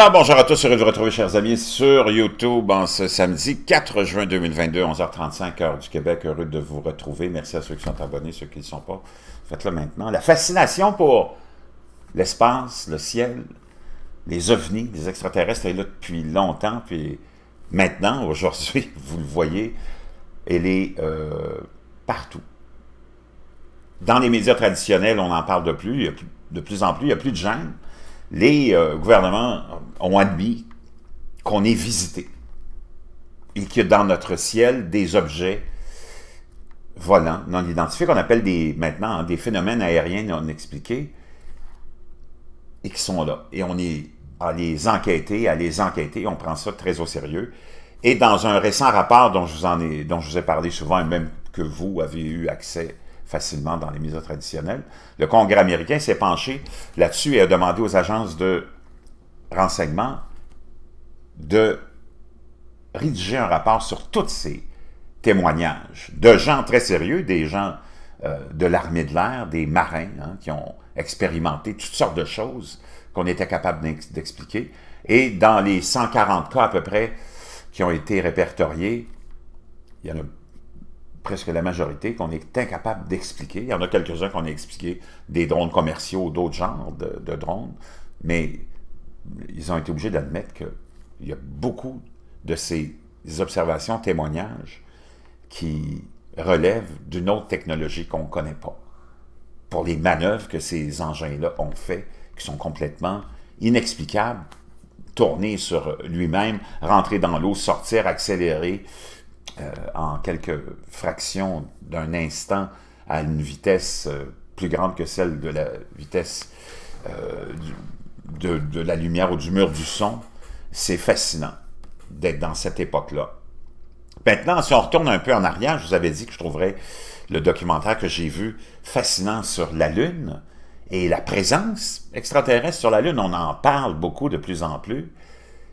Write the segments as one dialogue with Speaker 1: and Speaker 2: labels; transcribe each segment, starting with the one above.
Speaker 1: Alors bonjour à tous, heureux de vous retrouver chers amis sur YouTube en ce samedi 4 juin 2022, 11h35 heure du Québec. Heureux de vous retrouver. Merci à ceux qui sont abonnés, ceux qui ne sont pas. Faites-le maintenant. La fascination pour l'espace, le ciel, les ovnis, les extraterrestres est là depuis longtemps. Puis maintenant, aujourd'hui, vous le voyez, elle est euh, partout. Dans les médias traditionnels, on en parle de plus, de plus en plus, il n'y a plus de gêne les euh, gouvernements ont admis qu'on est visité et qu'il y a dans notre ciel des objets volants non identifiés qu'on appelle des, maintenant hein, des phénomènes aériens non expliqués et qui sont là. Et on est à les enquêter, à les enquêter, on prend ça très au sérieux. Et dans un récent rapport dont je vous, en ai, dont je vous ai parlé souvent, et même que vous avez eu accès facilement dans les médias traditionnelles. Le Congrès américain s'est penché là-dessus et a demandé aux agences de renseignement de rédiger un rapport sur tous ces témoignages de gens très sérieux, des gens euh, de l'armée de l'air, des marins hein, qui ont expérimenté toutes sortes de choses qu'on était capable d'expliquer. Et dans les 140 cas à peu près qui ont été répertoriés, il y en a presque la majorité qu'on est incapable d'expliquer. Il y en a quelques-uns qu'on a expliqué, des drones commerciaux, d'autres genres de, drones, mais ils ont été obligés d'admettre qu'il y a beaucoup de ces observations, témoignages, qui relèvent d'une autre technologie qu'on ne connaît pas. Pour les manœuvres que ces engins-là ont fait, qui sont complètement inexplicables, tourner sur lui-même, rentrer dans l'eau, sortir, accélérer, euh, en quelques fractions d'un instant à une vitesse euh, plus grande que celle de la vitesse euh, de, de, la lumière ou du mur du son, c'est fascinant d'être dans cette époque-là. Maintenant, si on retourne un peu en arrière, je vous avais dit que je trouverais le documentaire que j'ai vu fascinant sur la Lune et la présence extraterrestre sur la Lune. On en parle beaucoup de plus en plus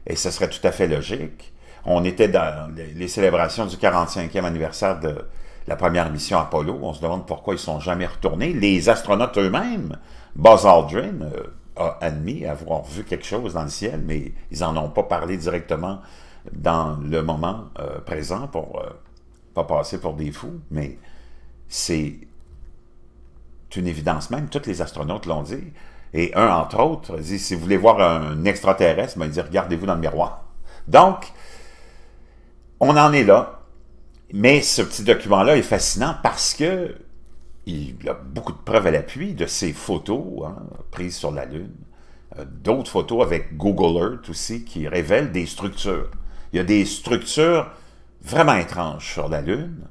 Speaker 1: et ce serait tout à fait logique on était dans les célébrations du 45e anniversaire de la première mission Apollo. On se demande pourquoi ils sont jamais retournés. Les astronautes eux-mêmes, Buzz Aldrin euh, a admis avoir vu quelque chose dans le ciel, mais ils n'en ont pas parlé directement dans le moment euh, présent pour ne euh, pas passer pour des fous. Mais c'est une évidence même. Tous les astronautes l'ont dit. Et un, entre autres, dit, si vous voulez voir un extraterrestre, ben, il dit, regardez-vous dans le miroir. Donc, on en est là. Mais ce petit document-là est fascinant parce que il y a beaucoup de preuves à l'appui de ces photos hein, prises sur la Lune. Euh, d'autres photos avec Google Earth aussi qui révèlent des structures. Il y a des structures vraiment étranges sur la Lune,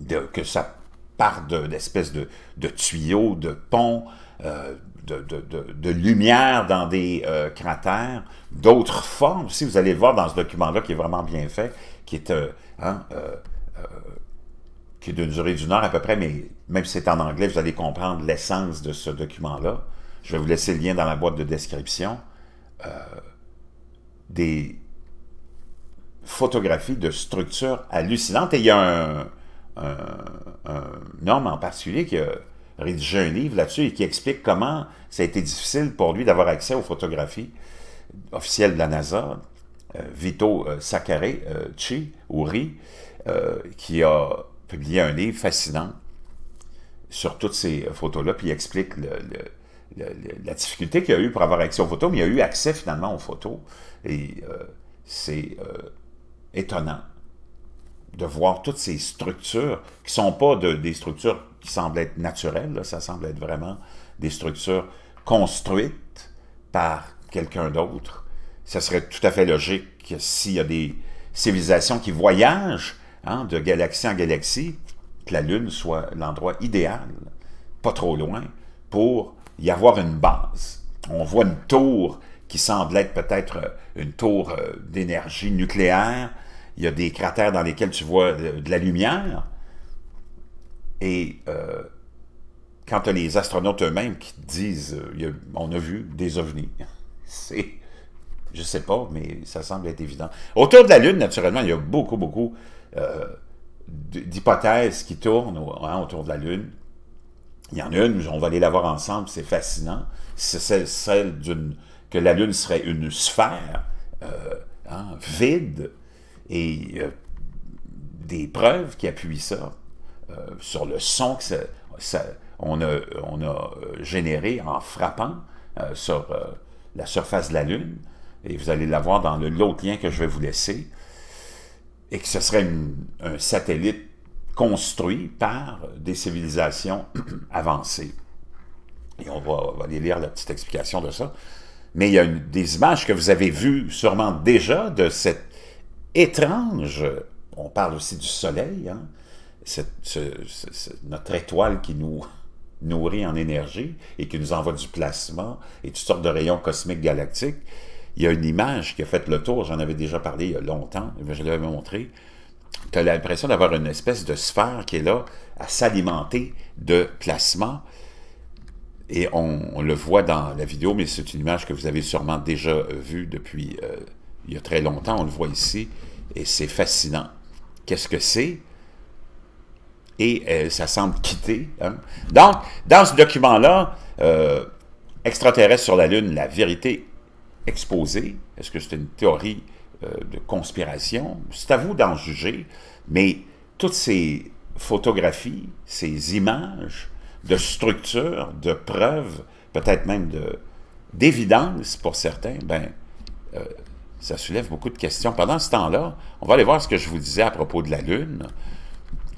Speaker 1: de, que ça part d'espèces de, de, de, tuyaux, de ponts, euh, de, lumière dans des euh, cratères, d'autres formes Si Vous allez voir dans ce document-là qui est vraiment bien fait, qui est, euh, hein, euh, qui est d'une durée d'une heure à peu près, mais même si c'est en anglais, vous allez comprendre l'essence de ce document-là. Je vais vous laisser le lien dans la boîte de description. des photographies de structures hallucinantes. Et il y a un, un, un homme en particulier qui a rédigé un livre là-dessus et qui explique comment ça a été difficile pour lui d'avoir accès aux photographies officielles de la NASA. Euh, Vito euh, Saccare, euh, Chi, ou qui a publié un livre fascinant sur toutes ces photos-là, puis il explique la, difficulté qu'il y a eu pour avoir accès aux photos, mais il y a eu accès finalement aux photos. Et c'est étonnant de voir toutes ces structures qui ne sont pas des structures qui semble être naturelles, ça semble être vraiment des structures construites par quelqu'un d'autre. Ça serait tout à fait logique que s'il y a des civilisations qui voyagent hein, de galaxie en galaxie, que la Lune soit l'endroit idéal, pas trop loin, pour y avoir une base. On voit une tour qui semble être peut-être une tour euh, d'énergie nucléaire. Il y a des cratères dans lesquels tu vois euh, de la lumière. Et euh, quand les astronautes eux-mêmes qui disent euh, on a vu des ovnis, c'est. Je sais pas, mais ça semble être évident. Autour de la Lune, naturellement, il y a beaucoup, beaucoup euh, d'hypothèses qui tournent hein, autour de la Lune. Il y en a une, on va aller la voir ensemble, c'est fascinant. C'est celle, d'une que la Lune serait une sphère hein, vide et des preuves qui appuient ça. Euh, sur le son que ça, on, a, euh, généré en frappant euh, sur la surface de la Lune, et vous allez voir dans l'autre lien que je vais vous laisser, et que ce serait un satellite construit par des civilisations avancées. Et on va, aller lire la petite explication de ça. Mais il y a des images que vous avez vues sûrement déjà de cette étrange, on parle aussi du soleil, hein, notre étoile qui nous nourrit en énergie et qui nous envoie du plasma et toutes sortes de rayons cosmiques galactiques, il y a une image qui a fait le tour, j'en avais déjà parlé il y a longtemps, je l'avais montré, tu as l'impression d'avoir une espèce de sphère qui est là à s'alimenter de plasma. Et on, le voit dans la vidéo, mais c'est une image que vous avez sûrement déjà euh, vue depuis euh, il y a très longtemps. On le voit ici et c'est fascinant. Qu'est-ce que c'est? et euh, ça semble quitter. Hein. Donc, dans ce document-là, euh, extraterrestre sur la Lune, la vérité exposée, est-ce que c'est une théorie euh, de conspiration? C'est à vous d'en juger, mais toutes ces photographies, ces images de structures, de preuves, peut-être même d'évidence pour certains, ben, ça soulève beaucoup de questions. Pendant ce temps-là, on va aller voir ce que je vous disais à propos de la Lune.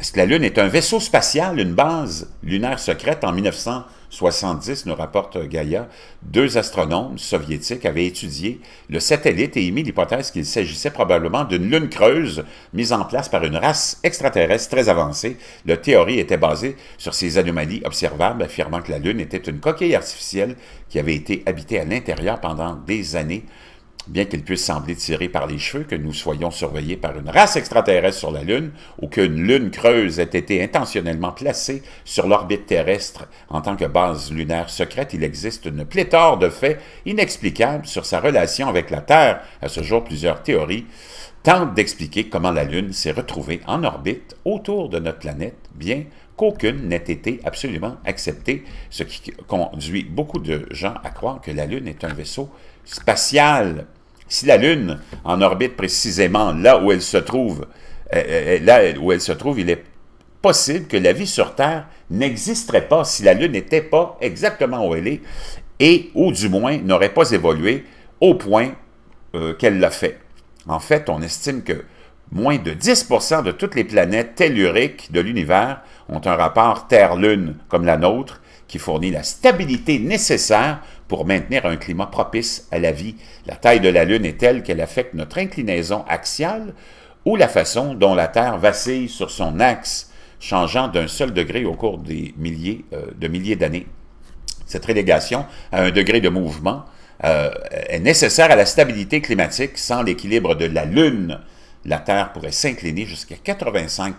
Speaker 1: Est-ce que la Lune est un vaisseau spatial, une base lunaire secrète. En 1970, nous rapporte Gaïa, deux astronomes soviétiques avaient étudié le satellite et émis l'hypothèse qu'il s'agissait probablement d'une Lune creuse mise en place par une race extraterrestre très avancée. La théorie était basée sur ces anomalies observables, affirmant que la Lune était une coquille artificielle qui avait été habitée à l'intérieur pendant des années bien qu'il puisse sembler tiré par les cheveux que nous soyons surveillés par une race extraterrestre sur la Lune ou qu'une Lune creuse ait été intentionnellement placée sur l'orbite terrestre en tant que base lunaire secrète, il existe une pléthore de faits inexplicables sur sa relation avec la Terre. À ce jour, plusieurs théories tentent d'expliquer comment la Lune s'est retrouvée en orbite autour de notre planète, bien qu'aucune n'ait été absolument acceptée, ce qui conduit beaucoup de gens à croire que la Lune est un vaisseau spatial. Si la Lune, en orbite précisément là où elle se trouve, euh, euh, euh, là où elle se trouve, il est possible que la vie sur Terre n'existerait pas si la Lune n'était pas exactement où elle est, et ou du moins n'aurait pas évolué au point qu'elle l'a fait. En fait, on estime que moins de 10 de toutes les planètes telluriques de l'univers ont un rapport Terre-Lune comme la nôtre qui fournit la stabilité nécessaire pour maintenir un climat propice à la vie. La taille de la Lune est telle qu'elle affecte notre inclinaison axiale ou la façon dont la Terre vacille sur son axe, changeant d'un seul degré au cours des milliers euh, de milliers d'années. Cette relégation à un degré de mouvement euh, est nécessaire à la stabilité climatique. Sans l'équilibre de la Lune, la Terre pourrait s'incliner jusqu'à 85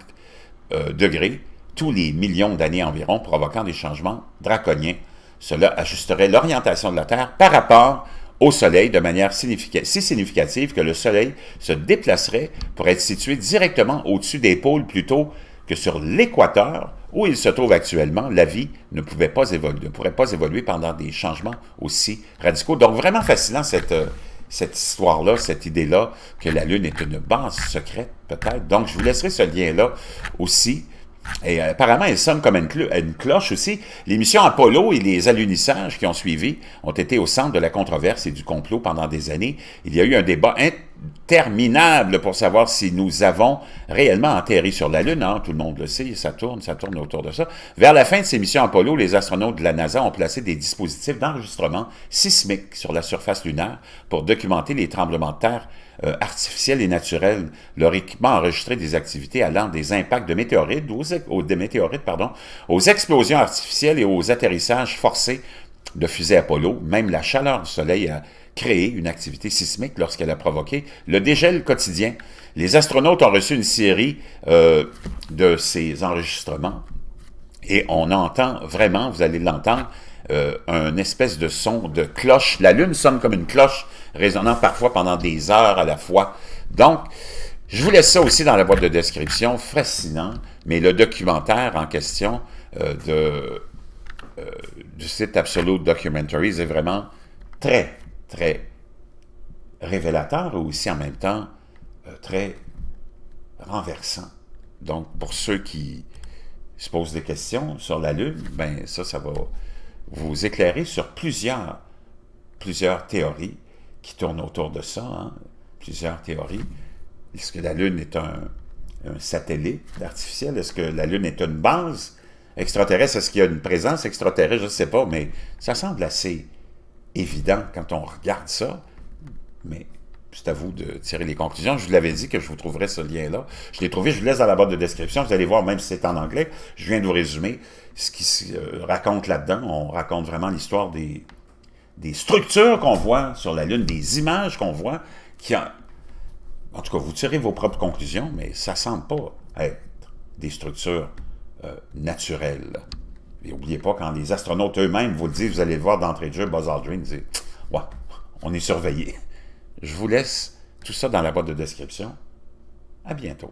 Speaker 1: euh, degrés tous les millions d'années environ, provoquant des changements draconiens cela ajusterait l'orientation de la Terre par rapport au Soleil de manière si significative que le Soleil se déplacerait pour être situé directement au-dessus des pôles plutôt que sur l'équateur où il se trouve actuellement. La vie ne, pouvait pas évoluer, ne pourrait pas évoluer pendant des changements aussi radicaux. Donc vraiment fascinant cette, euh, cette histoire-là, cette idée-là que la Lune est une base secrète peut-être. Donc je vous laisserai ce lien-là aussi. Et euh, apparemment, elle sonne comme une, cloche aussi. L'émission Apollo et les alunissages qui ont suivi ont été au centre de la controverse et du complot pendant des années. Il y a eu un débat terminable pour savoir si nous avons réellement atterri sur la Lune. Hein. Tout le monde le sait, ça tourne, ça tourne autour de ça. Vers la fin de ces missions Apollo, les astronautes de la NASA ont placé des dispositifs d'enregistrement sismique sur la surface lunaire pour documenter les tremblements de terre euh, artificiels et naturels. Leur équipement enregistré des activités allant des impacts de météorites, aux, météorites pardon, aux explosions artificielles et aux atterrissages forcés de fusées Apollo. Même la chaleur du Soleil a créer une activité sismique lorsqu'elle a provoqué le dégel quotidien. Les astronautes ont reçu une série euh, de ces enregistrements et on entend vraiment, vous allez l'entendre, euh, un espèce de son de cloche. La Lune sonne comme une cloche, résonnant parfois pendant des heures à la fois. Donc, je vous laisse ça aussi dans la boîte de description. Fascinant, mais le documentaire en question euh, de, euh, du site Absolute Documentaries est vraiment très très révélateur ou aussi en même temps euh, très renversant. Donc, pour ceux qui se posent des questions sur la Lune, ben ça, ça va vous éclairer sur plusieurs, plusieurs théories qui tournent autour de ça, hein. plusieurs théories. Est-ce que la Lune est un, un satellite artificiel? Est-ce que la Lune est une base extraterrestre? Est-ce qu'il y a une présence extraterrestre? Je ne sais pas, mais ça semble assez évident quand on regarde ça, mais c'est à vous de tirer les conclusions. Je vous l'avais dit que je vous trouverais ce lien-là. Je l'ai trouvé, je vous laisse à la barre de description. Vous allez voir, même si c'est en anglais, je viens de vous résumer ce qui euh, raconte là-dedans. On raconte vraiment l'histoire des, structures qu'on voit sur la Lune, des images qu'on voit qui... ont... En tout cas, vous tirez vos propres conclusions, mais ça ne semble pas être des structures euh, naturelles. Et n'oubliez pas, quand les astronautes eux-mêmes vous disent, vous allez le voir d'entrée de jeu, Buzz Aldrin dit « Ouais, on est surveillé. » Je vous laisse tout ça dans la boîte de description. À bientôt.